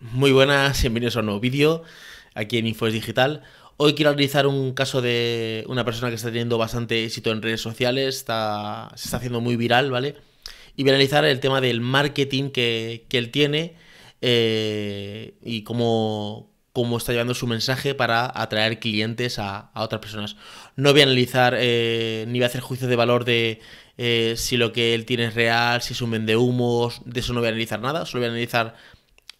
Muy buenas, bienvenidos a un nuevo vídeo aquí en Infos Digital. Hoy quiero analizar un caso de una persona que está teniendo bastante éxito en redes sociales, está, se está haciendo muy viral, ¿vale? Y voy a analizar el tema del marketing que, él tiene eh, y cómo, cómo, está llevando su mensaje para atraer clientes a, otras personas. No voy a analizar eh, ni voy a hacer juicios de valor de eh, si lo que él tiene es real, si es un humo, de eso no voy a analizar nada, solo voy a analizar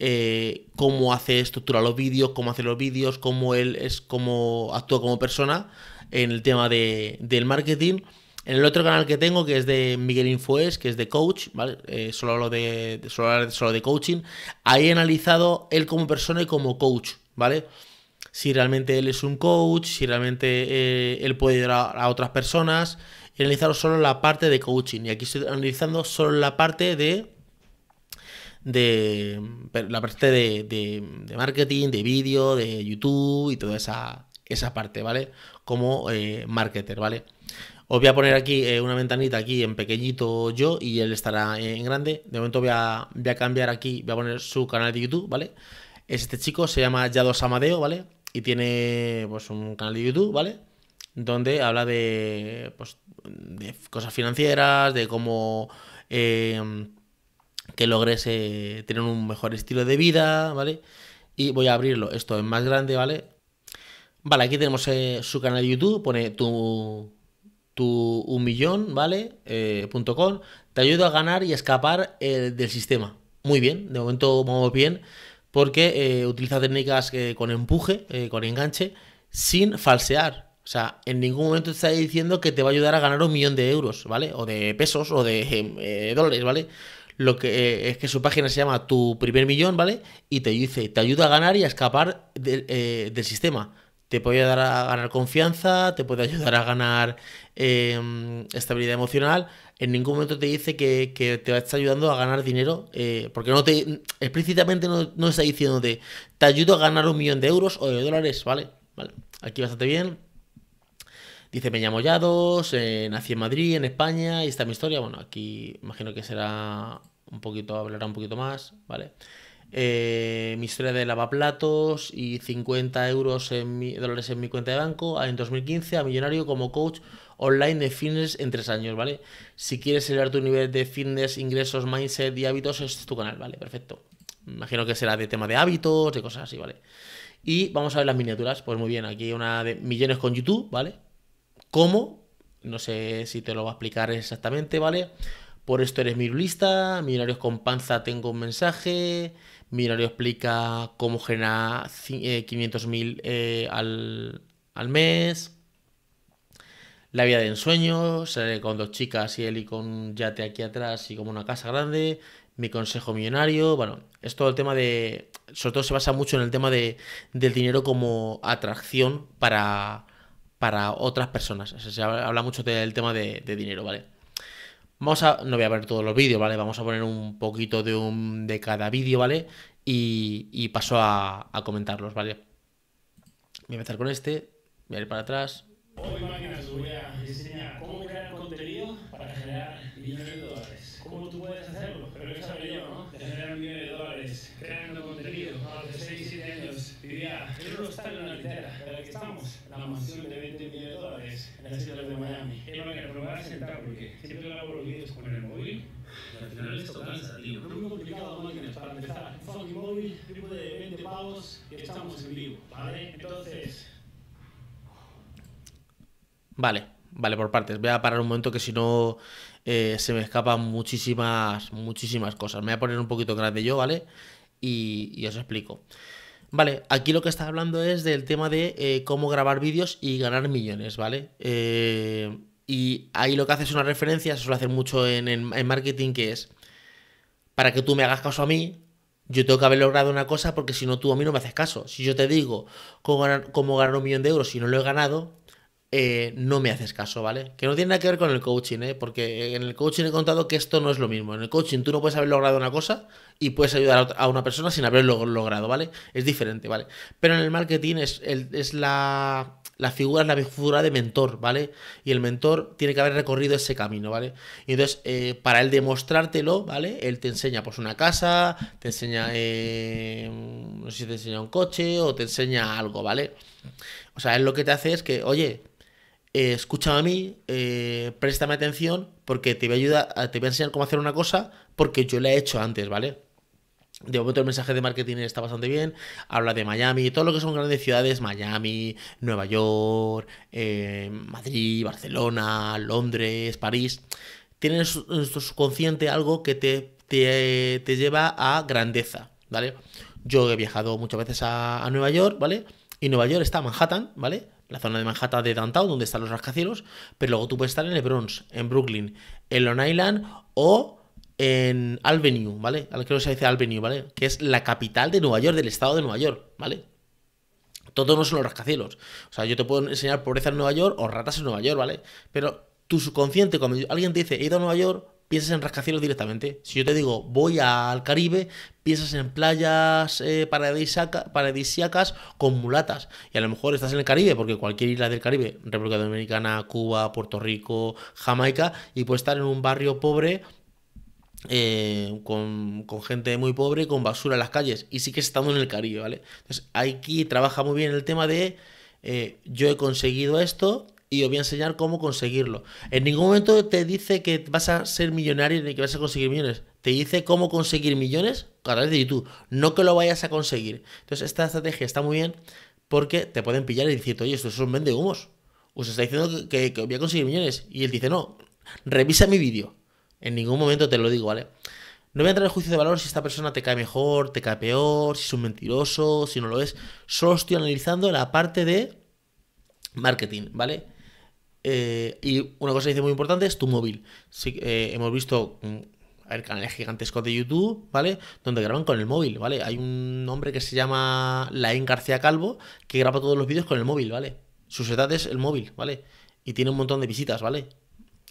eh, cómo hace estructura los vídeos, cómo hace los vídeos, cómo él es, como actúa como persona en el tema del marketing. En el otro canal que tengo, que es de Miguel Infoes, que es de coach, ¿vale? Eh, solo hablo de, solo, de coaching. Ahí he analizado él como persona y como coach, ¿vale? Si realmente él es un coach, si realmente eh, él puede ayudar a otras personas. He analizado solo la parte de coaching y aquí estoy analizando solo la parte de de la parte de, marketing, de vídeo, de YouTube y toda esa, esa parte, ¿vale? Como eh, marketer, ¿vale? Os voy a poner aquí eh, una ventanita aquí en pequeñito yo y él estará en grande. De momento voy a, cambiar aquí, voy a poner su canal de YouTube, ¿vale? Este chico se llama Yados Amadeo, ¿vale? Y tiene pues un canal de YouTube, ¿vale? Donde habla de, pues, de cosas financieras, de cómo... Eh, que logres tener un mejor estilo de vida, ¿vale? Y voy a abrirlo, esto es más grande, ¿vale? Vale, aquí tenemos eh, su canal de YouTube, pone tu, tu un millón, ¿vale? Eh, com. Te ayuda a ganar y escapar eh, del sistema. Muy bien, de momento vamos bien, porque eh, utiliza técnicas con empuje, con enganche, sin falsear, o sea, en ningún momento te está diciendo que te va a ayudar a ganar un millón de euros, ¿vale? O de pesos o de dólares, ¿vale? lo que eh, es que su página se llama Tu primer millón, ¿vale? Y te dice, te ayuda a ganar y a escapar eh, del sistema. Te puede ayudar a ganar confianza, te puede ayudar a ganar em, estabilidad emocional. En ningún momento te dice que, va a estar ayudando a ganar dinero, eh, porque no te explícitamente no, no está diciéndote, te ayudo a ganar un millón de euros o de dólares, ¿vale? Vale, aquí bastante bien. Dice, Peña Mollados, eh, nací en Madrid, en España, y es mi historia. Bueno, aquí imagino que será un poquito, hablará un poquito más, ¿vale? Eh, mi historia de lavaplatos y 50 euros en dólares en mi cuenta de banco. Ah, en 2015 a millonario como coach online de fitness en tres años, ¿vale? Si quieres elevar tu nivel de fitness, ingresos, mindset y hábitos, este es tu canal, ¿vale? Perfecto. Imagino que será de tema de hábitos, de cosas así, ¿vale? Y vamos a ver las miniaturas. Pues muy bien, aquí hay una de millones con YouTube, ¿vale? ¿Cómo? No sé si te lo va a explicar exactamente, ¿vale? Por esto eres lista Millonarios con Panza tengo un mensaje, Millonario explica cómo genera 500.000 eh, eh, al, mes, la vida de ensueños, con dos chicas y él y con un yate aquí atrás y como una casa grande, mi consejo millonario, bueno, es todo el tema de, sobre todo se basa mucho en el tema del dinero como atracción para, para otras personas. se habla mucho del tema de, dinero, ¿vale? Vamos a. No voy a ver todos los vídeos, ¿vale? Vamos a poner un poquito de un de cada vídeo, ¿vale? Y, y paso a, a, comentarlos, ¿vale? Voy a empezar con este. Voy a ir para atrás. Vale, vale, por partes. Voy a parar un momento que si no eh, se me escapan muchísimas, muchísimas cosas. Me voy a poner un poquito grande yo, ¿vale? Y, os explico. Vale, aquí lo que está hablando es del tema de eh, cómo grabar vídeos y ganar millones, ¿vale? Eh, y ahí lo que hace es una referencia, se suele hacer mucho en, marketing, que es, para que tú me hagas caso a mí, yo tengo que haber logrado una cosa porque si no tú a mí no me haces caso. Si yo te digo cómo ganar, cómo ganar un millón de euros y no lo he ganado, eh, no me haces caso, ¿vale? Que no tiene nada que ver con el coaching, ¿eh? Porque en el coaching he contado que esto no es lo mismo. En el coaching tú no puedes haber logrado una cosa y puedes ayudar a una persona sin haberlo logrado, ¿vale? Es diferente, ¿vale? Pero en el marketing es, la, figura, es la figura de mentor, ¿vale? Y el mentor tiene que haber recorrido ese camino, ¿vale? Y entonces, eh, para él demostrártelo, ¿vale? Él te enseña, pues, una casa, te enseña, eh, no sé si te enseña un coche o te enseña algo, ¿vale? O sea, él lo que te hace es que, oye, eh, escúchame a mí, eh, préstame atención, porque te voy a ayudar, te voy a enseñar cómo hacer una cosa, porque yo la he hecho antes, ¿vale? De momento el mensaje de marketing está bastante bien, habla de Miami, todo lo que son grandes ciudades, Miami, Nueva York, eh, Madrid, Barcelona, Londres, París, tienen en su, subconsciente algo que te, lleva a grandeza, ¿vale? Yo he viajado muchas veces a, a Nueva York, ¿vale? Y Nueva York está Manhattan, ¿vale? la zona de Manhattan de Downtown, donde están los rascacielos, pero luego tú puedes estar en el Bronx, en Brooklyn, en Long Island o en Alvenue, ¿vale? Creo que se dice Alvenue, ¿vale? Que es la capital de Nueva York, del estado de Nueva York, ¿vale? Todos no son los rascacielos. O sea, yo te puedo enseñar pobreza en Nueva York o ratas en Nueva York, ¿vale? Pero tu subconsciente, cuando alguien dice he ido a Nueva York, piensas en rascacielos directamente. Si yo te digo voy al Caribe, piensas en playas eh, paradisíacas con mulatas. Y a lo mejor estás en el Caribe, porque cualquier isla del Caribe, República Dominicana, Cuba, Puerto Rico, Jamaica, y puedes estar en un barrio pobre eh, con, gente muy pobre, con basura en las calles, y sí que estando en el Caribe, ¿vale? Entonces aquí trabaja muy bien el tema de eh, yo he conseguido esto, y os voy a enseñar cómo conseguirlo. En ningún momento te dice que vas a ser millonario ni que vas a conseguir millones. Te dice cómo conseguir millones a través de YouTube, no que lo vayas a conseguir. Entonces, esta estrategia está muy bien porque te pueden pillar y decirte, oye, esto es un vende humos. Os está diciendo que, que voy a conseguir millones. Y él dice, no, revisa mi vídeo. En ningún momento te lo digo, ¿vale? No voy a entrar en juicio de valor si esta persona te cae mejor, te cae peor, si es un mentiroso, si no lo es. Solo estoy analizando la parte de marketing, ¿vale? Eh, y una cosa que dice muy importante es tu móvil. Sí, eh, hemos visto mm, canales gigantescos de YouTube, ¿vale? Donde graban con el móvil, ¿vale? Hay un hombre que se llama Laín García Calvo que graba todos los vídeos con el móvil, ¿vale? Su edad es el móvil, ¿vale? Y tiene un montón de visitas, ¿vale?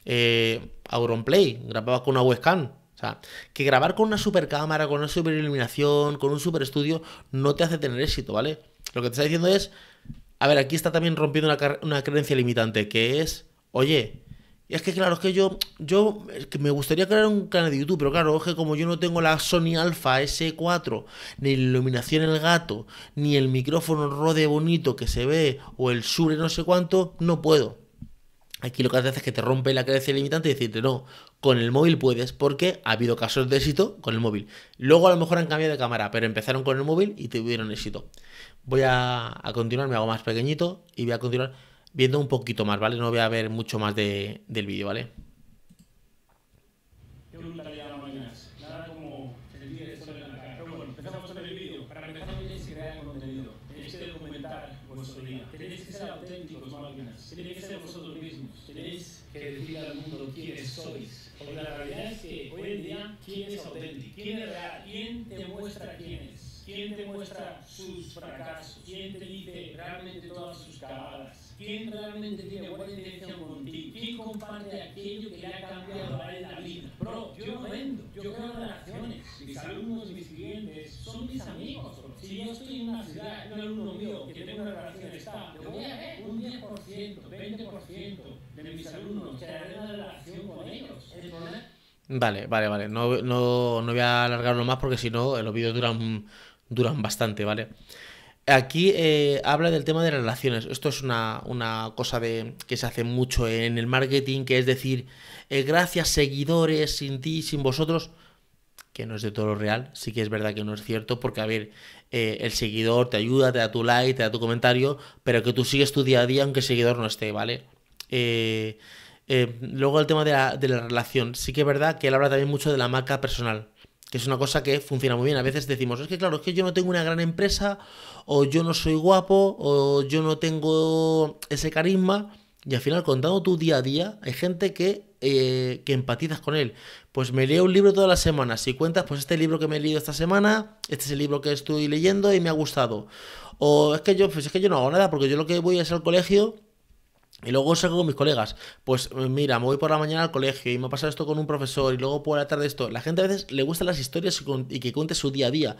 Eh, Auronplay grababa con una webcam. O sea, que grabar con una super cámara, con una super iluminación, con un super estudio, no te hace tener éxito, ¿vale? Lo que te está diciendo es a ver, aquí está también rompiendo una, creencia limitante, que es, oye, es que claro, es que yo, yo me gustaría crear un canal de YouTube, pero claro, es como yo no tengo la Sony Alpha S4, ni la iluminación el gato, ni el micrófono rode bonito que se ve, o el sure no sé cuánto, no puedo. Aquí lo que hace es que te rompe la creencia limitante y decirte, no, con el móvil puedes, porque ha habido casos de éxito con el móvil. Luego a lo mejor han cambiado de cámara, pero empezaron con el móvil y tuvieron éxito. Voy a continuar, me hago más pequeñito y voy a continuar viendo un poquito más, ¿vale? No voy a ver mucho más del vídeo, ¿vale? ¿Qué preguntaría a las máquinas? Nada como el día de hoy Pero bueno, empezamos a ver el vídeo. Para empezar, tenéis que crear el contenido. Tenéis que documentar vuestro día. Tenéis que ser auténticos, máquinas. Tenéis que ser vosotros mismos. Tenéis que decirle al mundo quiénes sois. Porque la realidad es que hoy en día, ¿quién es auténtico? ¿Quién es real? ¿Quién te muestra quién es? ¿Quién te muestra sus fracasos? ¿Quién te dice realmente todas sus cagadas? ¿Quién realmente tiene buena intención contigo? ¿Quién comparte aquello que le ha cambiado a la vida? Bro, yo no vendo, yo creo relaciones. Mis alumnos, y mis clientes, son mis amigos. Si yo estoy en una ciudad, un alumno mío que tengo una relación está, voy a ver un 10%, 20% de mis alumnos crearé una relación con ellos. Vale, vale, vale. No, no, no voy a alargarlo más porque si no, eh, los vídeos duran duran bastante, ¿vale? Aquí eh, habla del tema de las relaciones. Esto es una, cosa de, que se hace mucho en el marketing, que es decir, eh, gracias seguidores, sin ti, sin vosotros, que no es de todo lo real, sí que es verdad que no es cierto, porque a ver, eh, el seguidor te ayuda, te da tu like, te da tu comentario, pero que tú sigues tu día a día aunque el seguidor no esté, ¿vale? luego el tema de la, de la relación, sí que es verdad que él habla también mucho de la marca personal que es una cosa que funciona muy bien. A veces decimos, es que claro, es que yo no tengo una gran empresa, o yo no soy guapo, o yo no tengo ese carisma. Y al final, contando tu día a día, hay gente que, eh, que empatizas con él. Pues me leo un libro todas las semanas. Si cuentas, pues este libro que me he leído esta semana, este es el libro que estoy leyendo y me ha gustado. O es que yo, pues es que yo no hago nada, porque yo lo que voy es al colegio y luego salgo con mis colegas. Pues eh, mira, me voy por la mañana al colegio y me ha pasado esto con un profesor y luego por la tarde esto. La gente a veces le gustan las historias y, que cuente su día a día.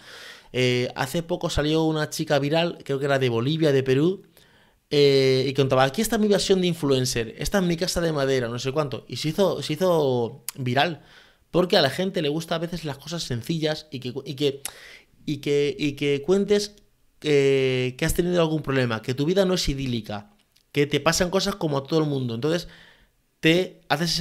Eh, hace poco salió una chica viral, creo que era de Bolivia, de Perú, eh, y contaba, aquí está mi versión de influencer, esta es mi casa de madera, no sé cuánto. Y se hizo, se hizo viral. Porque a la gente le gusta a veces las cosas sencillas y que, y que, y que, y que cuentes que has tenido algún problema, que tu vida no es idílica que te pasan cosas como a todo el mundo. Entonces, te haces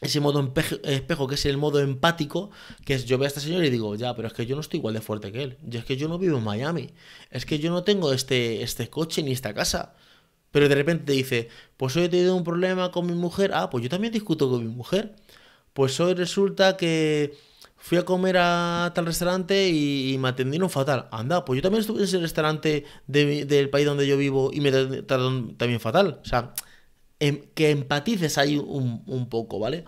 ese modo espejo, que es el modo empático, que es yo veo a este señor y digo, ya, pero es que yo no estoy igual de fuerte que él. Yo es que yo no vivo en Miami. Es que yo no tengo este, este coche ni esta casa. Pero de repente te dice, pues hoy he tenido un problema con mi mujer. Ah, pues yo también discuto con mi mujer. Pues hoy resulta que fui a comer a tal restaurante y, me atendieron fatal. Anda, pues yo también estuve en ese restaurante del país donde yo vivo y me trataron también fatal. O sea, em, que empatices ahí un, poco, ¿vale?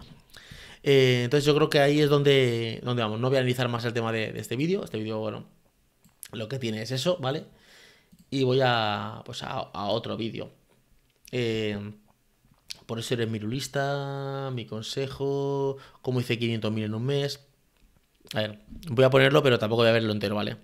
Eh, entonces yo creo que ahí es donde, donde vamos. No voy a analizar más el tema de, este vídeo. Este vídeo, bueno, lo que tiene es eso, ¿vale? Y voy a, pues a, otro vídeo. Eh, por eso eres lulista, mi consejo, cómo hice 500.000 en un mes. A ver, voy a ponerlo, pero tampoco voy a verlo entero, ¿vale?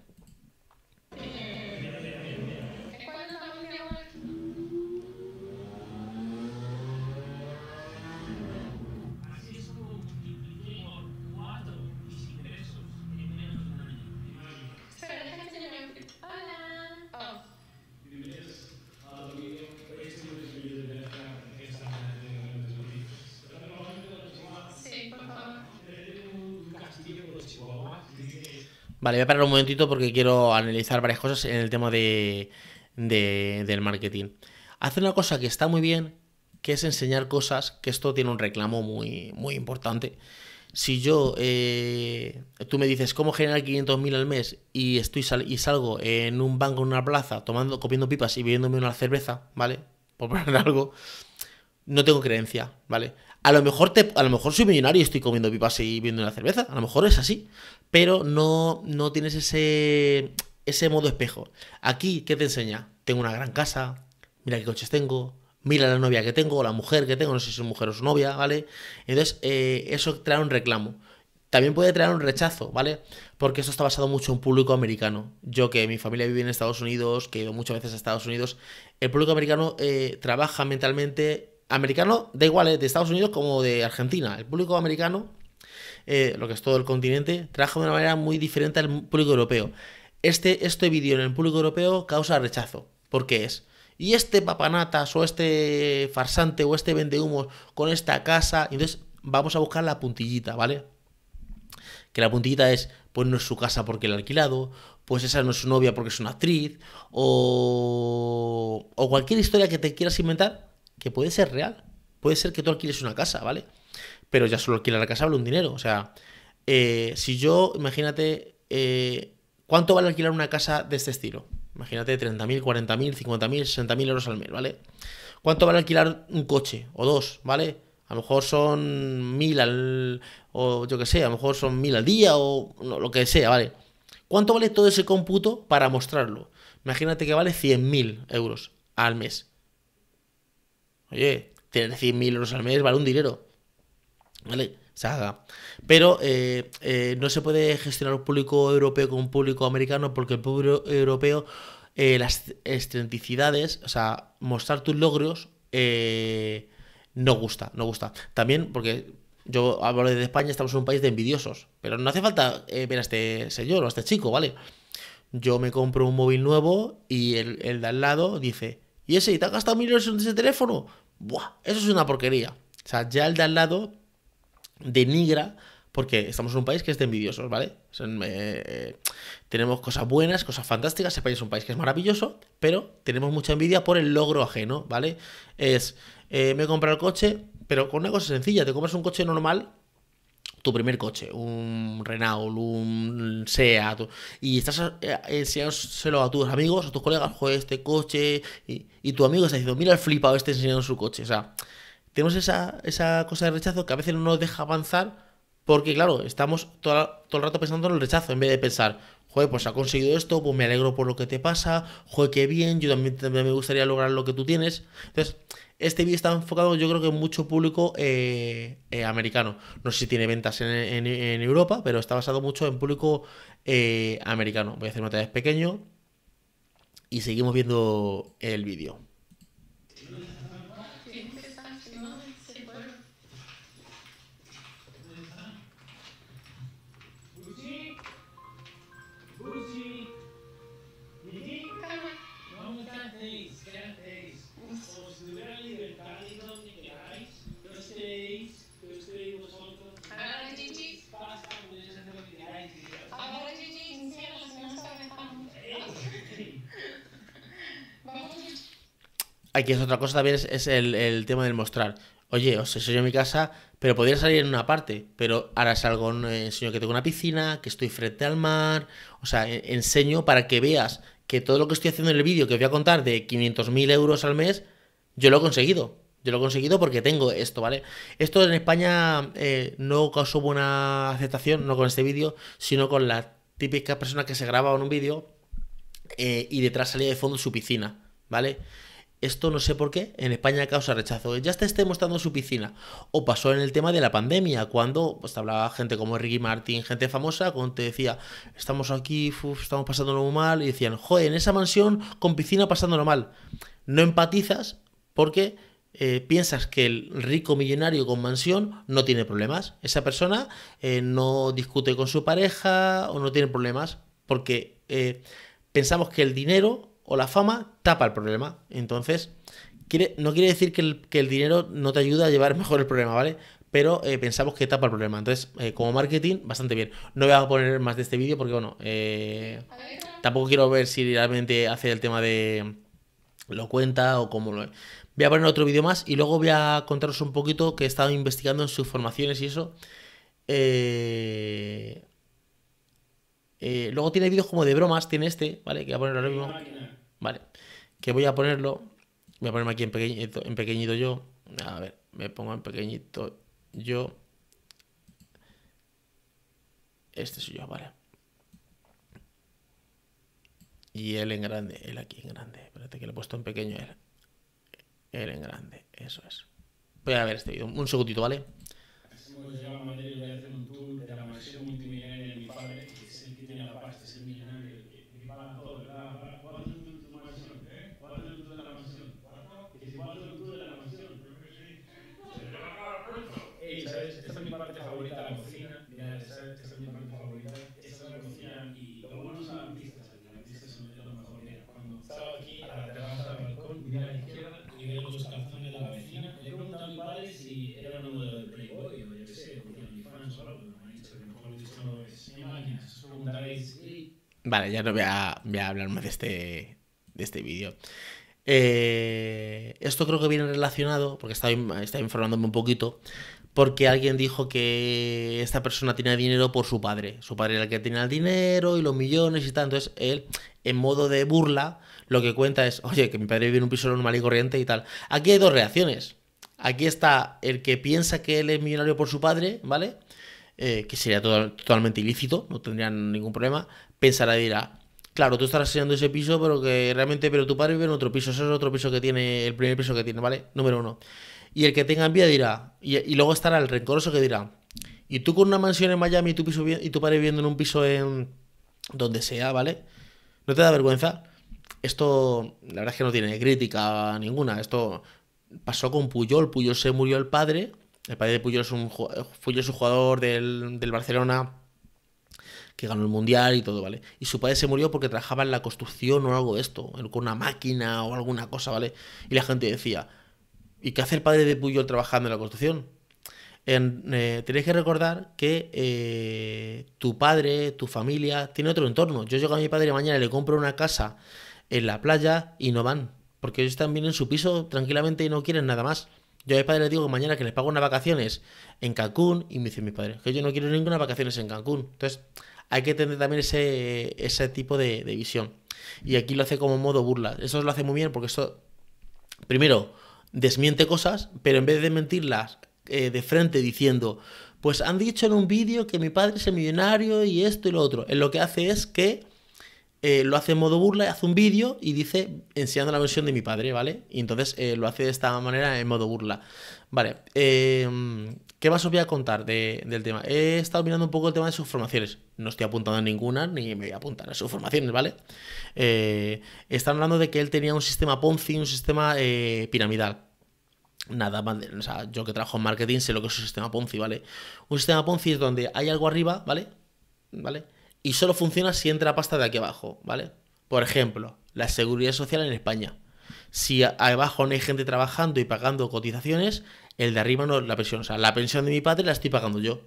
Vale, voy a parar un momentito porque quiero analizar varias cosas en el tema de, del marketing. Hace una cosa que está muy bien, que es enseñar cosas, que esto tiene un reclamo muy, muy importante. Si yo, eh, tú me dices cómo generar 500.000 al mes y, estoy y salgo en un banco, en una plaza, tomando, comiendo pipas y bebiéndome una cerveza, ¿vale? Por poner algo, no tengo creencia, ¿vale? A lo mejor, te, a lo mejor soy millonario y estoy comiendo pipas y bebiendo una cerveza, a lo mejor es así, pero no, no tienes ese, ese modo espejo. Aquí, ¿qué te enseña? Tengo una gran casa, mira qué coches tengo, mira la novia que tengo, la mujer que tengo, no sé si es mujer o su novia, ¿vale? Entonces, eh, eso trae un reclamo. También puede traer un rechazo, ¿vale? Porque eso está basado mucho en público americano. Yo que mi familia vive en Estados Unidos, que he ido muchas veces a Estados Unidos, el público americano eh, trabaja mentalmente... Americano, da igual, eh, de Estados Unidos como de Argentina. El público americano eh, lo que es todo el continente, trabaja de una manera muy diferente al público europeo. Este, este vídeo en el público europeo causa rechazo. porque es? Y este papanatas o este farsante o este vendehumos con esta casa. Entonces vamos a buscar la puntillita, ¿vale? Que la puntillita es, pues no es su casa porque la ha alquilado, pues esa no es su novia porque es una actriz, o, o cualquier historia que te quieras inventar que puede ser real. Puede ser que tú alquiles una casa, ¿vale? Pero ya solo alquilar la casa vale un dinero. O sea, eh, si yo, imagínate, eh, ¿cuánto vale alquilar una casa de este estilo? Imagínate 30.000, 40.000, 50.000, 60.000 euros al mes, ¿vale? ¿Cuánto vale alquilar un coche o dos, ¿vale? A lo mejor son mil al. o yo que sé, a lo mejor son mil al día o lo que sea, ¿vale? ¿Cuánto vale todo ese cómputo para mostrarlo? Imagínate que vale 100.000 euros al mes. Oye, tener 100.000 euros al mes vale un dinero. ¿vale? Se haga. Pero eh, eh, no se puede gestionar un público europeo con un público americano porque el público europeo, eh, las estrenticidades o sea, mostrar tus logros, no gusta, no gusta. También porque yo hablo de España, estamos en un país de envidiosos, pero no hace falta ver a este señor o a este chico, ¿vale? Yo me compro un móvil nuevo y el, de al lado dice, ¿y ese? ¿Te ha gastado euros en ese teléfono? Buah, eso es una porquería. O sea, ya el de al lado denigra porque estamos en un país que es de envidiosos, ¿vale? Eh, eh, tenemos cosas buenas, cosas fantásticas, país es un país que es maravilloso, pero tenemos mucha envidia por el logro ajeno, ¿vale? Es, eh, me he comprado el coche, pero con una cosa sencilla, te compras un coche normal, tu primer coche, un Renault, un SEAT, y estás enseñándoselo a tus amigos, a tus colegas, joder, este coche, y, y tu amigo está diciendo, mira el flipado este enseñando su coche, o sea tenemos esa, esa cosa de rechazo que a veces no nos deja avanzar porque, claro, estamos todo, el rato pensando en el rechazo en vez de pensar, joder, pues ha conseguido esto, pues me alegro por lo que te pasa, joder, qué bien, yo también, me gustaría lograr lo que tú tienes. Entonces, este vídeo está enfocado, yo creo que en mucho público eh, eh, americano. No sé si tiene ventas en, Europa, pero está basado mucho en público eh, americano. Voy a hacer una tarea pequeño y seguimos viendo el vídeo. aquí es otra cosa también, es, el, tema del mostrar. Oye, os enseño mi casa, pero podría salir en una parte, pero ahora salgo, eh, enseño que tengo una piscina, que estoy frente al mar, o sea, e, enseño para que veas que todo lo que estoy haciendo en el vídeo que os voy a contar de 500.000 euros al mes, yo lo he conseguido. Yo lo he conseguido porque tengo esto, ¿vale? Esto en España eh, no causó buena aceptación, no con este vídeo, sino con la típica persona que se graba en un vídeo eh, y detrás salía de fondo su piscina, ¿vale? Esto no sé por qué, en España causa rechazo. Ya te esté mostrando su piscina. O pasó en el tema de la pandemia, cuando pues, hablaba gente como Ricky Martin, gente famosa, cuando te decía, estamos aquí, uf, estamos pasándolo mal, y decían, joder, en esa mansión con piscina pasándolo mal. No empatizas porque eh, piensas que el rico millonario con mansión no tiene problemas. Esa persona eh, no discute con su pareja o no tiene problemas porque eh, pensamos que el dinero o la fama tapa el problema. Entonces, no quiere decir que el, dinero no te ayuda a llevar mejor el problema, ¿vale? Pero eh, pensamos que tapa el problema. Entonces, eh, como marketing, bastante bien. No voy a poner más de este vídeo porque, bueno, eh, tampoco quiero ver si realmente hace el tema de... lo cuenta o cómo lo... Es. Voy a poner otro vídeo más y luego voy a contaros un poquito que he estado investigando en sus formaciones y eso. luego tiene vídeos como de bromas, tiene este, ¿vale? Que voy a poner ahora mismo. Vale. Que voy a ponerlo. Voy a ponerme aquí en pequeñito, en pequeñito yo. A ver, me pongo en pequeñito yo. Este soy yo, vale. Y él en grande, él aquí en grande. Espérate que le he puesto en pequeño él. Él en grande, eso es. Voy a ver este vídeo, un segundito, ¿vale? Vale, ya no voy a, a hablar más de este, este vídeo. Eh, esto creo que viene relacionado, porque estaba, estaba, informándome un poquito, porque alguien dijo que esta persona tiene dinero por su padre. Su padre era el que tenía el dinero y los millones y tal. Entonces él, en modo de burla, lo que cuenta es, oye, que mi padre vive en un piso normal y corriente y tal. Aquí hay dos reacciones. Aquí está el que piensa que él es millonario por su padre, ¿vale? Eh, que sería totalmente ilícito, no tendrían ningún problema pensará y dirá, claro, tú estarás enseñando ese piso, pero que realmente, pero tu padre vive en otro piso, ese es otro piso que tiene, el primer piso que tiene, ¿vale? Número uno. Y el que tenga envidia dirá, y, luego estará el rencoroso que dirá, y tú con una mansión en Miami y tu, piso, y tu padre viviendo en un piso en donde sea, ¿vale? ¿No te da vergüenza? Esto, la verdad es que no tiene crítica ninguna. Esto pasó con Puyol. Puyol se murió el padre. El padre de Puyol es un, Puyol es un jugador del, del Barcelona que ganó el mundial y todo, ¿vale? Y su padre se murió porque trabajaba en la construcción o algo de esto, con una máquina o alguna cosa, ¿vale? Y la gente decía, ¿y qué hace el padre de Puyol trabajando en la construcción? Eh, tenéis que recordar que eh, tu padre, tu familia, tiene otro entorno. Yo llego a mi padre mañana y le compro una casa en la playa y no van. Porque ellos están bien en su piso tranquilamente y no quieren nada más. Yo a mi padre le digo mañana que les pago unas vacaciones en Cancún y me dice mi padre que yo no quiero ninguna vacaciones en Cancún. Entonces, hay que tener también ese, ese tipo de, visión. Y aquí lo hace como modo burla. Eso lo hace muy bien porque eso... primero, desmiente cosas, pero en vez de mentirlas eh, de frente diciendo, pues han dicho en un vídeo que mi padre es el millonario y esto y lo otro, en lo que hace es que... Eh, lo hace en modo burla, hace un vídeo y dice enseñando la versión de mi padre, ¿vale? Y entonces eh, lo hace de esta manera en modo burla. Vale. Em, ¿Qué más os voy a contar del tema? He estado mirando un poco el tema de sus formaciones. No estoy apuntando a ninguna, ni me voy a apuntar a sus formaciones, ¿vale? Eh, están hablando de que él tenía un sistema Ponzi, un sistema eh, piramidal. Nada, o yo que trabajo en marketing sé lo que es un sistema Ponzi, ¿vale? Un sistema Ponzi es donde hay algo arriba, ¿vale? ¿Vale? Y solo funciona si entra pasta de aquí abajo, ¿vale? Por ejemplo, la seguridad social en España. Si abajo no hay gente trabajando y pagando cotizaciones, el de arriba no la pensión. O sea, la pensión de mi padre la estoy pagando yo.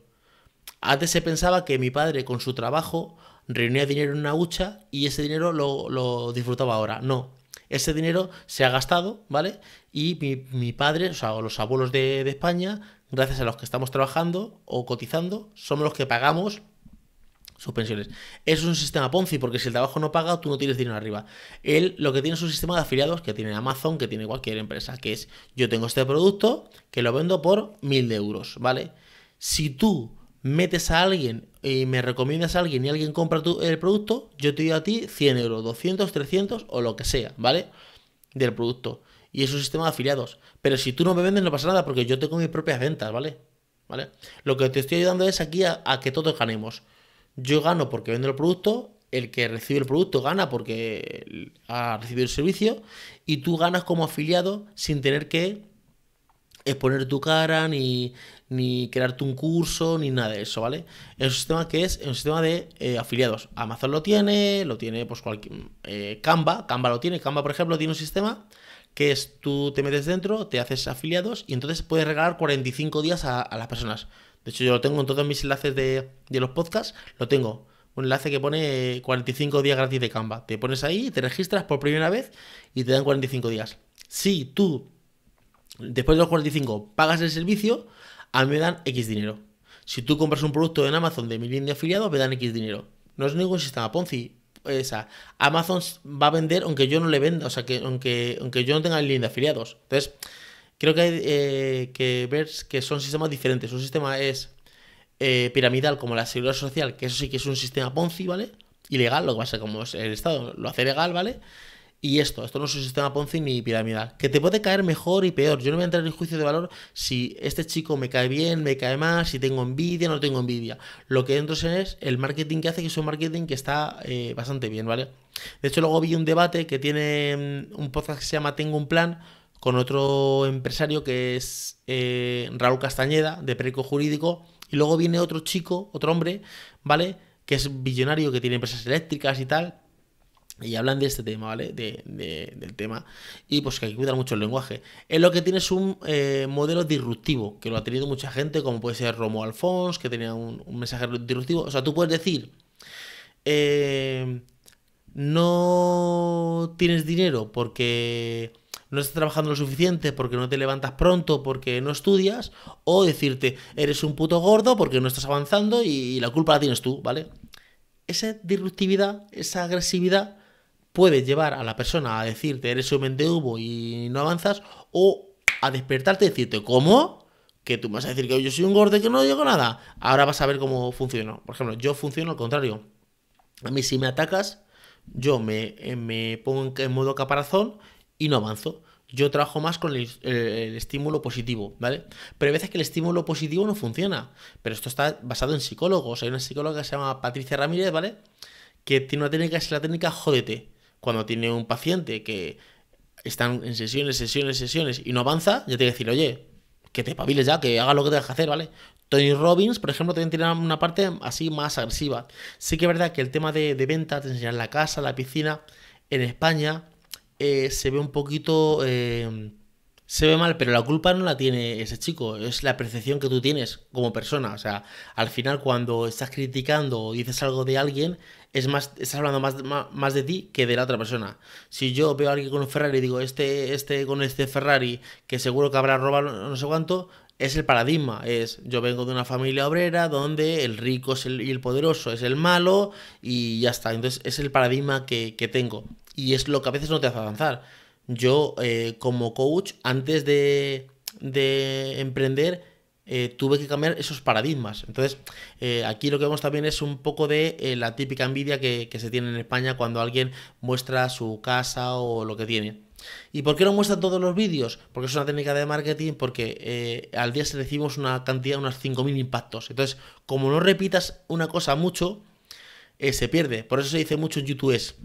Antes se pensaba que mi padre con su trabajo reunía dinero en una hucha y ese dinero lo, disfrutaba ahora. No, ese dinero se ha gastado, ¿vale? Y mi, padre, o sea, los abuelos de, de, España, gracias a los que estamos trabajando o cotizando, somos los que pagamos sus pensiones. Es un sistema Ponzi, porque si el trabajo no paga, tú no tienes dinero arriba. Él lo que tiene es un sistema de afiliados que tiene Amazon, que tiene cualquier empresa, que es yo tengo este producto que lo vendo por mil euros, ¿vale? Si tú metes a alguien y me recomiendas a alguien y alguien compra tu, el producto, yo te doy a ti 100 euros, 200, 300 o lo que sea, ¿vale? Del producto. Y es un sistema de afiliados. Pero si tú no me vendes no pasa nada porque yo tengo mis propias ventas, ¿vale? ¿Vale? Lo que te estoy ayudando es aquí a que todos ganemos. Yo gano porque vendo el producto, el que recibe el producto gana porque ha recibido el servicio y tú ganas como afiliado sin tener que exponer tu cara ni, ni crearte un curso ni nada de eso, ¿vale? Es un sistema que es un sistema de eh, afiliados. Amazon lo tiene, lo tiene pues cualquier eh, Canva, Canva lo tiene, Canva por ejemplo tiene un sistema que es tú te metes dentro, te haces afiliados y entonces puedes regalar 45 días a, a las personas. De hecho, yo lo tengo en todos mis enlaces de, los podcasts, lo tengo. Un enlace que pone 45 días gratis de Canva. Te pones ahí, te registras por primera vez y te dan 45 días. Si tú, después de los 45, pagas el servicio, a mí me dan X dinero. Si tú compras un producto en Amazon de mi línea de afiliados, me dan X dinero. No es ningún sistema Ponzi. Esa. Amazon va a vender aunque yo no le venda, o sea, que aunque, aunque yo no tenga el link de afiliados. Entonces, creo que hay eh, que ver que son sistemas diferentes. Un sistema es eh, piramidal como la seguridad social, que eso sí que es un sistema Ponzi, ¿vale? Ilegal, lo que pasa como es el Estado lo hace legal, ¿vale? Y esto, esto no es un sistema Ponzi ni piramidal. Que te puede caer mejor y peor. Yo no voy a entrar en juicio de valor si este chico me cae bien, me cae mal, si tengo envidia, no tengo envidia. Lo que entro es el marketing que hace, que es un marketing que está eh, bastante bien, ¿vale? De hecho, luego vi un debate que tiene mm, un podcast que se llama Tengo un plan, con otro empresario que es eh, Raúl Castañeda, de Perico Jurídico, y luego viene otro chico, otro hombre, ¿vale? Que es billonario, que tiene empresas eléctricas y tal, y hablan de este tema, ¿vale? De, del tema. Y pues que hay que cuidar mucho el lenguaje. Es lo que tiene un eh, modelo disruptivo, que lo ha tenido mucha gente, como puede ser Romo Alfons, que tenía un, mensaje disruptivo. O sea, tú puedes decir, eh, no tienes dinero porque no estás trabajando lo suficiente porque no te levantas pronto, porque no estudias, o decirte, eres un puto gordo porque no estás avanzando y la culpa la tienes tú, ¿vale? Esa disruptividad, esa agresividad puede llevar a la persona a decirte, eres un mente humo y no avanzas, o a despertarte y decirte, ¿cómo? Que tú me vas a decir que yo soy un gordo y que no llego a nada. Ahora vas a ver cómo funciona. Por ejemplo, yo funciono al contrario. A mí si me atacas, yo me, me pongo en modo caparazón y no avanzo. Yo trabajo más con el, estímulo positivo, ¿vale? Pero hay veces que el estímulo positivo no funciona. Pero esto está basado en psicólogos. Hay una psicóloga que se llama Patricia Ramírez, ¿vale? Que tiene una técnica, es la técnica jódete. Cuando tiene un paciente que está en sesiones, sesiones, sesiones y no avanza, ya tiene que decir, oye, que te paviles ya, que haga lo que te que hacer, ¿vale? Tony Robbins, por ejemplo, también tiene una parte así más agresiva. Sí que es verdad que el tema de, venta, ventas, te enseñan la casa, la piscina, en España eh, se ve un poquito... Em, se ve mal, pero la culpa no la tiene ese chico, es la percepción que tú tienes como persona. O sea, al final cuando estás criticando o dices algo de alguien, es más, estás hablando más, más, de ti que de la otra persona. Si yo veo a alguien con un Ferrari y digo, este, este con este Ferrari, que seguro que habrá robado no sé cuánto, es el paradigma. Es yo vengo de una familia obrera donde el rico es el, y el poderoso es el malo y ya está. Entonces es el paradigma que, que tengo y es lo que a veces no te hace avanzar. Yo, eh, como coach, antes de, emprender, eh, tuve que cambiar esos paradigmas. Entonces, eh, aquí lo que vemos también es un poco de la típica envidia que, se tiene en España cuando alguien muestra su casa o lo que tiene. ¿Y por qué no muestran todos los vídeos? Porque es una técnica de marketing, porque al día se recibimos una cantidad, unos 5.000 impactos. Entonces, como no repitas una cosa mucho, se pierde. Por eso se dice mucho en YouTube es,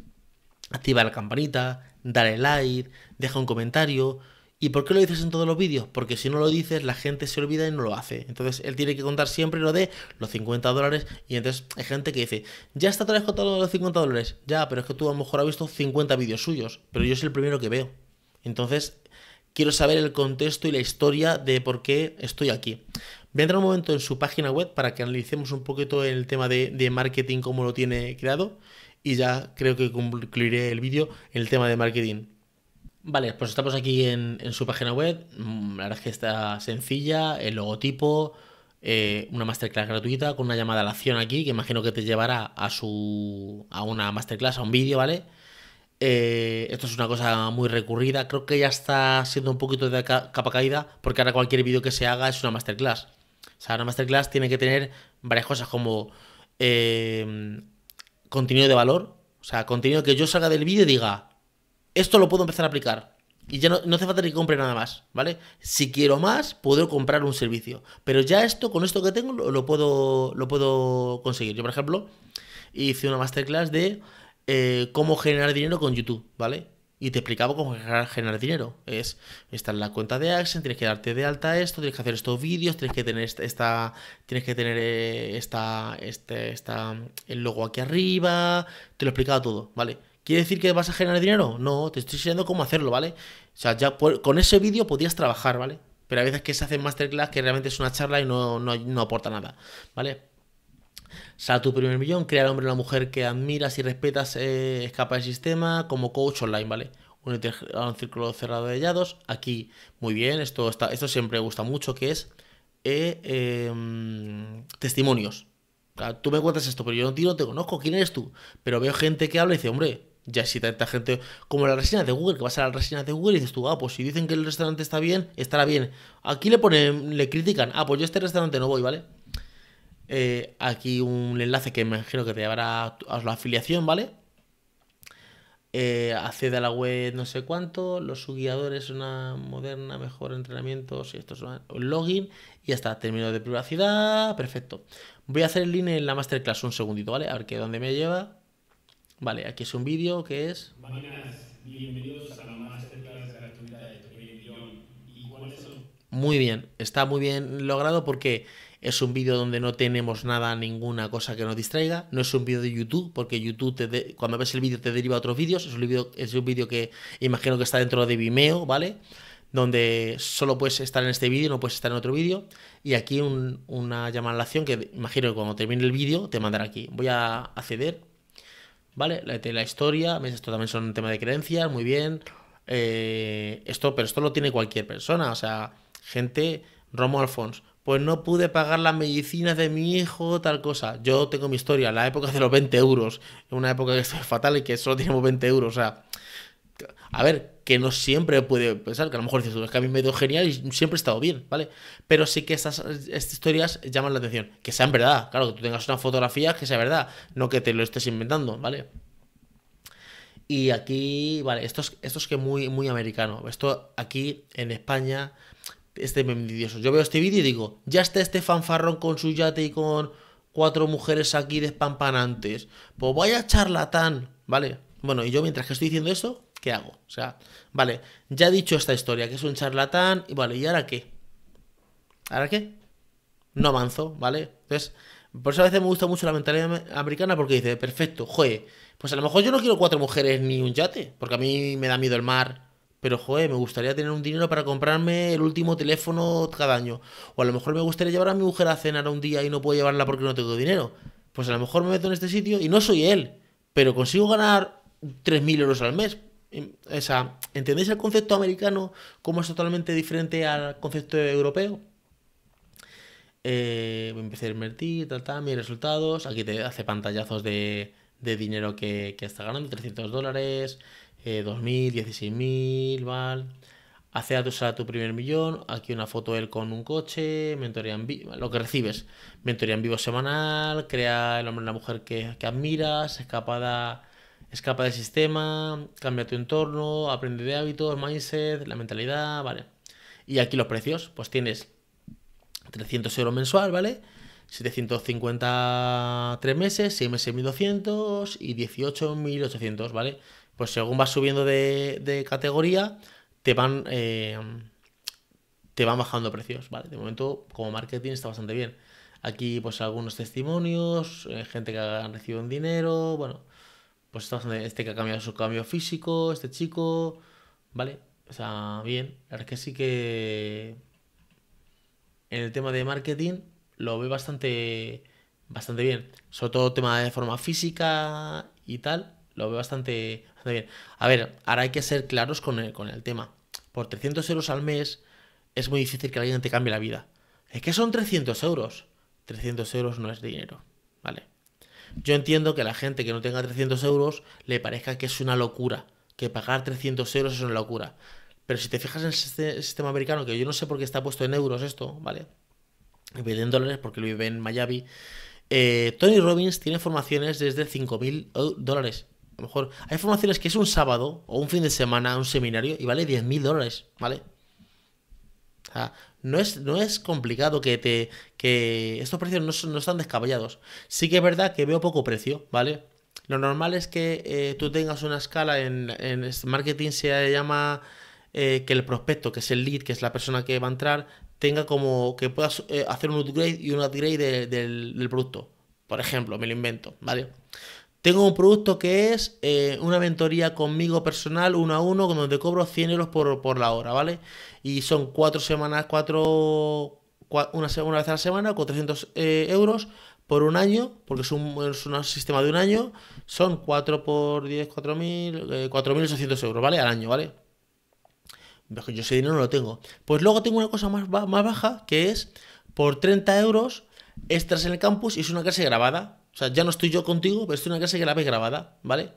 activa la campanita, dale like, deja un comentario. ¿Y por qué lo dices en todos los vídeos? Porque si no lo dices, la gente se olvida y no lo hace. Entonces, él tiene que contar siempre lo de los 50 dólares. Y entonces hay gente que dice, ya está otra vez contado los 50 dólares. Ya, pero es que tú a lo mejor has visto 50 vídeos suyos, pero yo soy el primero que veo. Entonces, quiero saber el contexto y la historia de por qué estoy aquí. Vendrá un momento en su página web para que analicemos un poquito el tema de, de marketing, cómo lo tiene creado y ya creo que concluiré el vídeo en el tema de marketing. Vale, pues estamos aquí en, su página web. Mm, la verdad es que está sencilla, el logotipo, eh, una masterclass gratuita con una llamada a la acción aquí, que imagino que te llevará a su a una masterclass, a un vídeo, ¿vale? Eh, esto es una cosa muy recurrida. Creo que ya está siendo un poquito de capa caída, porque ahora cualquier vídeo que se haga es una masterclass. O sea, una masterclass tiene que tener varias cosas como eh, contenido de valor, o sea, contenido que yo salga del vídeo y diga, esto lo puedo empezar a aplicar. Y ya no, hace falta que compre nada más, ¿vale? Si quiero más, puedo comprar un servicio. Pero ya esto, con esto que tengo, lo, puedo, lo puedo conseguir. Yo, por ejemplo, hice una masterclass de eh, cómo generar dinero con YouTube, ¿vale? y te explicaba cómo generar dinero. Es, esta es la cuenta de Action, tienes que darte de alta esto, tienes que hacer estos vídeos, tienes que tener este, esta, tienes que tener eh, esta, este, esta, el logo aquí arriba, te lo he explicado todo, ¿vale? ¿Quiere decir que vas a generar dinero? No, te estoy enseñando cómo hacerlo, ¿vale? O sea, ya con ese vídeo podías trabajar, ¿vale? Pero a veces que se hacen masterclass que realmente es una charla y no, no, no aporta nada, ¿vale? Sal tu primer millón, crea al hombre o la mujer que admiras y respetas, eh, escapa del sistema como coach online, ¿vale? un círculo cerrado de hallados. Aquí, muy bien, esto, está, esto siempre me gusta mucho, que es eh, em, testimonios. Ah, tú me cuentas esto, pero yo no, te conozco, ¿quién eres tú? Pero veo gente que habla y dice, hombre, ya si tanta gente como la resina de Google, que vas a la resina de Google y dices tú, ah, pues si dicen que el restaurante está bien, estará bien. Aquí le ponen, le critican, ah, pues yo este restaurante no voy, ¿vale? Eh, aquí un enlace que me imagino que te llevará a la afiliación, ¿vale? Eh, accede a la web no sé cuánto, los subguiadores, una moderna, mejor entrenamiento. si esto es login, y hasta está, de privacidad, perfecto. Voy a hacer el link en la masterclass un segundito, ¿vale? A ver qué dónde me lleva. Vale, aquí es un vídeo que es... Muy bien, está muy bien logrado porque... Es un vídeo donde no tenemos nada, ninguna cosa que nos distraiga. No es un vídeo de YouTube, porque YouTube te cuando ves el vídeo te deriva a otros vídeos. Es un vídeo que imagino que está dentro de Vimeo, ¿vale? donde solo puedes estar en este vídeo, no puedes estar en otro vídeo. Y aquí una llamada a la acción que imagino que cuando termine el vídeo te mandará aquí. Voy a acceder, ¿vale? La, historia. historia, esto también son un tema de creencias, muy bien. Eh, esto, pero esto lo tiene cualquier persona, o sea, gente, Romo Alfons, pues no pude pagar las medicinas de mi hijo, tal cosa. Yo tengo mi historia, la época de los 20 euros, una época que es fatal y que solo tenemos 20 euros, o sea, a ver, que no siempre puede pensar, que a lo mejor dices es que a mí me ha ido genial y siempre he estado bien, ¿vale? Pero sí que estas, historias llaman la atención, que sean verdad, claro, que tú tengas una fotografía que sea verdad, no que te lo estés inventando, ¿vale? Y aquí, vale, esto es, esto es que muy, muy americano. Esto aquí en España, este mendidioso. Yo veo este vídeo y digo, ya está este fanfarrón con su yate y con cuatro mujeres aquí despampanantes. Pues vaya charlatán, ¿vale? Bueno, y yo mientras que estoy diciendo eso, ¿qué hago? O sea, vale, ya he dicho esta historia, que es un charlatán, y vale, ¿y ahora qué? ¿Ahora qué? No avanzó ¿vale? Entonces, por eso a veces me gusta mucho la mentalidad americana porque dice, perfecto, joder, pues a lo mejor yo no quiero cuatro mujeres ni un yate, porque a mí me da miedo el mar, pero joder, me gustaría tener un dinero para comprarme el último teléfono cada año. O a lo mejor me gustaría llevar a mi mujer a cenar un día y no puedo llevarla porque no tengo dinero. Pues a lo mejor me meto en este sitio y no soy él, pero consigo ganar 3.000 euros al mes. Em, o ¿entendéis el concepto americano como es totalmente diferente al concepto europeo? Eh, empecé a invertir, tal, tal, mis resultados. Aquí te hace pantallazos de, dinero que, que está ganando, 300 dólares, eh, 2.000, 16.000, ¿vale? Hace a tu, sala tu primer millón, aquí una foto él con un coche, mentoría en vivo, lo que recibes, mentoría en vivo semanal, crea el hombre y la mujer que, admiras, escapa del sistema, cambia tu entorno, aprende de hábitos, mindset, la mentalidad, ¿vale? Y aquí los precios, pues tienes 300 euros mensual, ¿vale? 753 meses, 6 meses 1200 y 18.800, ¿vale? Pues según vas subiendo de, categoría, te van, eh, te van bajando precios. Vale, de momento, como marketing, está bastante bien. Aquí, pues algunos testimonios, eh, gente que ha recibido un dinero, bueno, pues este que ha cambiado su cambio físico, este chico, vale, o sea, bien. La verdad es que sí que en el tema de marketing lo ve bastante bastante bien. Sobre todo tema de forma física y tal, lo ve bastante, a ver, ahora hay que ser claros con el, con el tema. Por 300 euros al mes es muy difícil que alguien te cambie la vida. Es que son 300 euros. 300 euros no es dinero, ¿vale? Yo entiendo que a la gente que no tenga 300 euros le parezca que es una locura, que pagar 300 euros es una locura. Pero si te fijas en el sistema americano, que yo no sé por qué está puesto en euros esto, ¿vale? Vive en dólares porque lo vive en Miami. Eh, Tony Robbins tiene formaciones desde 5.000 dólares. A lo mejor hay formaciones que es un sábado o un fin de semana, un seminario, y vale 10.000 dólares, ¿vale? no es, no es complicado que te. que estos precios no, no están descabellados. Sí que es verdad que veo poco precio, ¿vale? Lo normal es que eh, tú tengas una escala en, marketing, se llama eh, que el prospecto, que es el lead, que es la persona que va a entrar, tenga como que puedas eh, hacer un upgrade y un upgrade del producto. Por ejemplo, me lo invento, ¿vale? Tengo un producto que es eh, una mentoría conmigo personal, uno a uno, donde cobro 100 euros por, la hora, ¿vale? Y son cuatro semanas, cuatro, una, vez a la semana, 400 eh, euros por un año, porque es un, sistema de un año, son 4 por 10, 4.000, mil 4.800 eh, euros, ¿vale? Al año, ¿vale? Yo ese dinero no lo tengo. Pues luego tengo una cosa más, más baja, que es por 30 euros extras en el campus y es una clase grabada. O sea, ya no estoy yo contigo, pero estoy en una clase que la ves grabada, ¿vale?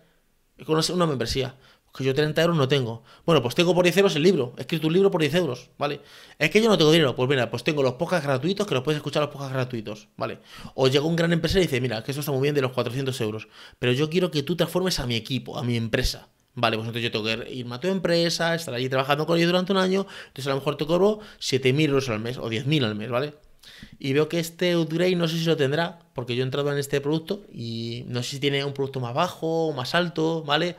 Con una membresía. Que pues yo 30 euros no tengo. Bueno, pues tengo por 10 euros el libro. He escrito un libro por 10 euros, ¿vale? Es que yo no tengo dinero. Pues mira, pues tengo los pocas gratuitos que los puedes escuchar los podcasts gratuitos, ¿vale? O llega un gran empresario y dice, mira, que eso está muy bien de los 400 euros. Pero yo quiero que tú transformes a mi equipo, a mi empresa. Vale, pues entonces yo tengo que irme a tu empresa, estar allí trabajando con ellos durante un año. Entonces a lo mejor te cobro 7.000 euros al mes o 10.000 al mes, ¿vale? Y veo que este upgrade no sé si lo tendrá, porque yo he entrado en este producto y no sé si tiene un producto más bajo, o más alto, ¿vale?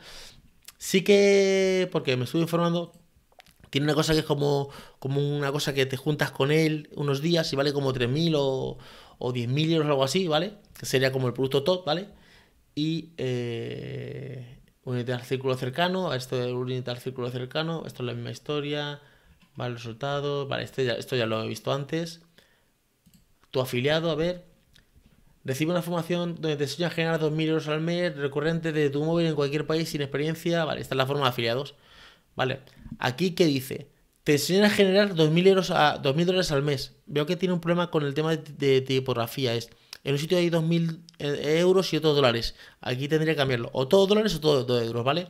Sí que, porque me estuve informando, tiene una cosa que es como, como una cosa que te juntas con él unos días y vale como 3.000 o, o 10.000 euros o algo así, ¿vale? Que sería como el producto top, ¿vale? Y eh, unidad al círculo cercano, esto es al círculo cercano, esto es la misma historia, ¿vale? Resultados, vale, esto ya lo he visto antes tu afiliado, a ver, recibe una formación donde te enseña a generar 2.000 euros al mes recurrente de tu móvil en cualquier país sin experiencia, vale, esta es la forma de afiliados, vale. Aquí, ¿qué dice? Te enseña a generar 2.000 euros a 2.000 dólares al mes. Veo que tiene un problema con el tema de, tipografía, es... En un sitio hay 2.000 eh, euros y otros dólares. Aquí tendría que cambiarlo. O todos dólares o todos todo euros, ¿vale?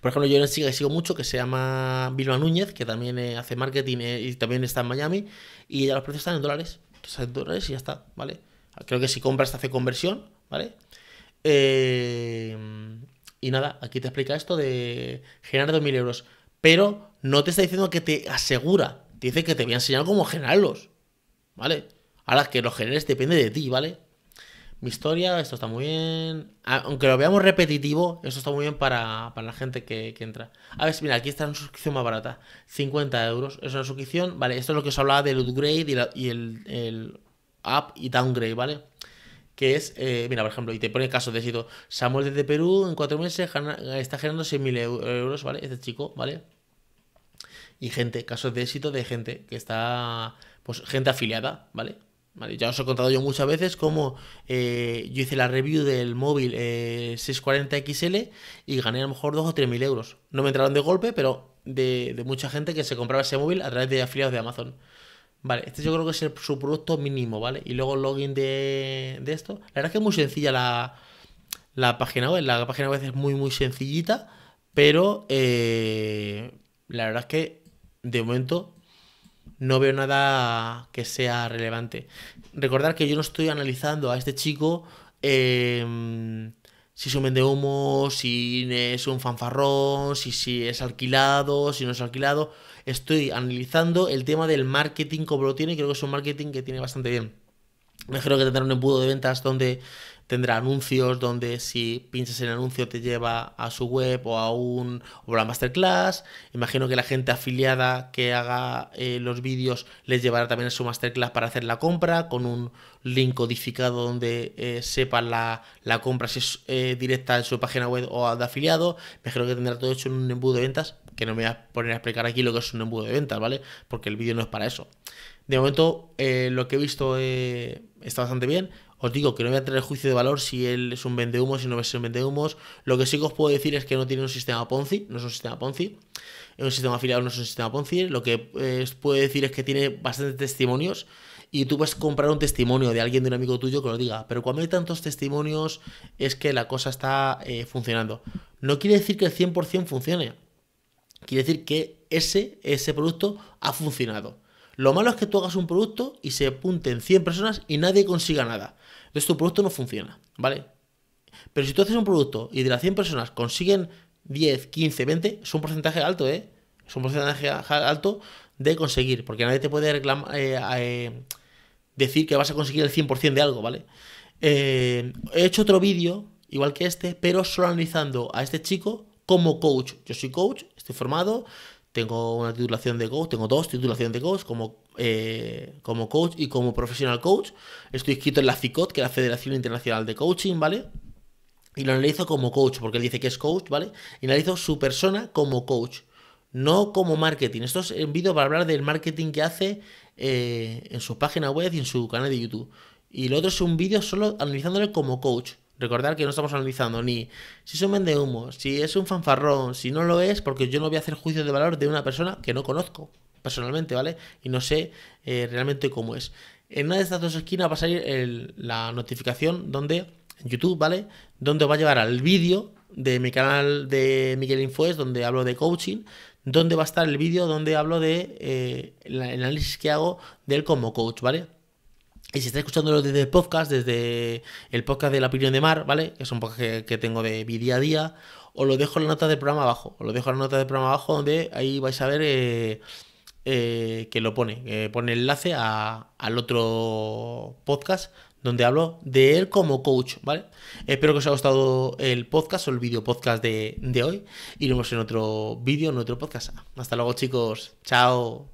Por ejemplo, yo sigo, sigo mucho que se llama Vilma Núñez, que también eh, hace marketing eh, y también está en Miami. Y ya los precios están en dólares dólares y ya está, ¿vale? Creo que si compras te hace conversión, ¿vale? Eh, y nada, aquí te explica esto de generar 2.000 euros. Pero no te está diciendo que te asegura. dice que te voy a enseñar cómo generarlos. ¿Vale? Ahora que los generes depende de ti, ¿vale? mi historia, esto está muy bien. Aunque lo veamos repetitivo, esto está muy bien para, la gente que, entra. A ver, mira, aquí está una suscripción más barata, 50 euros. Es una suscripción, vale, esto es lo que os hablaba del upgrade y, el, up y downgrade, ¿vale? Que es, eh, mira, por ejemplo, y te pone casos de éxito, Samuel desde Perú en cuatro meses está generando 6.000 euros, ¿vale? Este chico, ¿vale? Y gente, casos de éxito de gente que está, pues gente afiliada, ¿vale? ya os he contado yo muchas veces cómo eh, yo hice la review del móvil 640XL eh, y gané a lo mejor 2 o 3 mil euros. No me entraron de golpe, pero de, mucha gente que se compraba ese móvil a través de afiliados de Amazon. Vale, este yo creo que es su producto mínimo, ¿vale? Y luego el login de, de, esto. La verdad es que es muy sencilla la, página web. La página web es muy, muy sencillita, pero eh, la verdad es que de momento no veo nada que sea relevante. Recordar que yo no estoy analizando a este chico em, si es un vende humo, si es un fanfarrón, si, si es alquilado, si no es alquilado. Estoy analizando el tema del marketing como lo tiene, creo que es un marketing que tiene bastante bien. Me creo que tendrá un embudo de ventas donde tendrá anuncios donde si pinchas en el anuncio te lleva a su web o a un o una masterclass. Imagino que la gente afiliada que haga eh, los vídeos les llevará también a su masterclass para hacer la compra con un link codificado donde eh, sepa la, compra si es eh, directa en su página web o de afiliado. Imagino que tendrá todo hecho en un embudo de ventas, que no me voy a poner a explicar aquí lo que es un embudo de ventas, ¿vale? Porque el vídeo no es para eso. De momento, lo que he visto está bastante bien. Os digo que no voy a tener juicio de valor si él es un vendehumos, si no es un vendehumos. Lo que sí que os puedo decir es que no tiene un sistema Ponzi, no es un sistema Ponzi. Es un sistema afiliado, no es un sistema Ponzi. Lo que eh, os puedo decir es que tiene bastantes testimonios y tú puedes comprar un testimonio de alguien, de un amigo tuyo que lo diga. Pero cuando hay tantos testimonios es que la cosa está eh, funcionando. No quiere decir que el 100% funcione. Quiere decir que ese, ese producto ha funcionado. Lo malo es que tú hagas un producto y se apunten 100 personas y nadie consiga nada. Entonces tu producto no funciona, ¿vale? Pero si tú haces un producto y de las 100 personas consiguen 10, 15, 20, es un porcentaje alto, ¿eh? Es un porcentaje alto de conseguir, porque nadie te puede reclamar, eh, eh, decir que vas a conseguir el 100% de algo, ¿vale? Eh, he hecho otro vídeo, igual que este, pero solo analizando a este chico como coach. Yo soy coach, estoy formado, tengo una titulación de coach, tengo dos titulaciones de coach como, eh, como coach y como profesional coach. Estoy inscrito en la FICOT, que es la Federación Internacional de Coaching, ¿vale? Y lo analizo como coach, porque él dice que es coach, ¿vale? Y analizo su persona como coach, no como marketing. Esto es un vídeo para hablar del marketing que hace eh, en su página web y en su canal de YouTube. Y lo otro es un vídeo solo analizándole como coach. Recordar que no estamos analizando ni si es un vende humo, si es un fanfarrón, si no lo es, porque yo no voy a hacer juicio de valor de una persona que no conozco personalmente, ¿vale? Y no sé eh, realmente cómo es. En una de estas dos esquinas va a salir la notificación donde, en YouTube, ¿vale? Donde va a llevar al vídeo de mi canal de Miguel Infoes, donde hablo de coaching, donde va a estar el vídeo donde hablo de eh, el análisis que hago del como coach, ¿vale? Y si estáis escuchándolo desde el podcast, desde el podcast de la opinión de Mar, ¿vale? Que es un podcast que, tengo de mi día a día, os lo dejo en la nota del programa abajo. Os lo dejo en la nota del programa abajo, donde ahí vais a ver eh, eh, que lo pone. Que pone enlace al otro podcast donde hablo de él como coach, ¿vale? Espero que os haya gustado el podcast o el video podcast de, hoy. Y nos vemos en otro vídeo, en otro podcast. Hasta luego, chicos. Chao.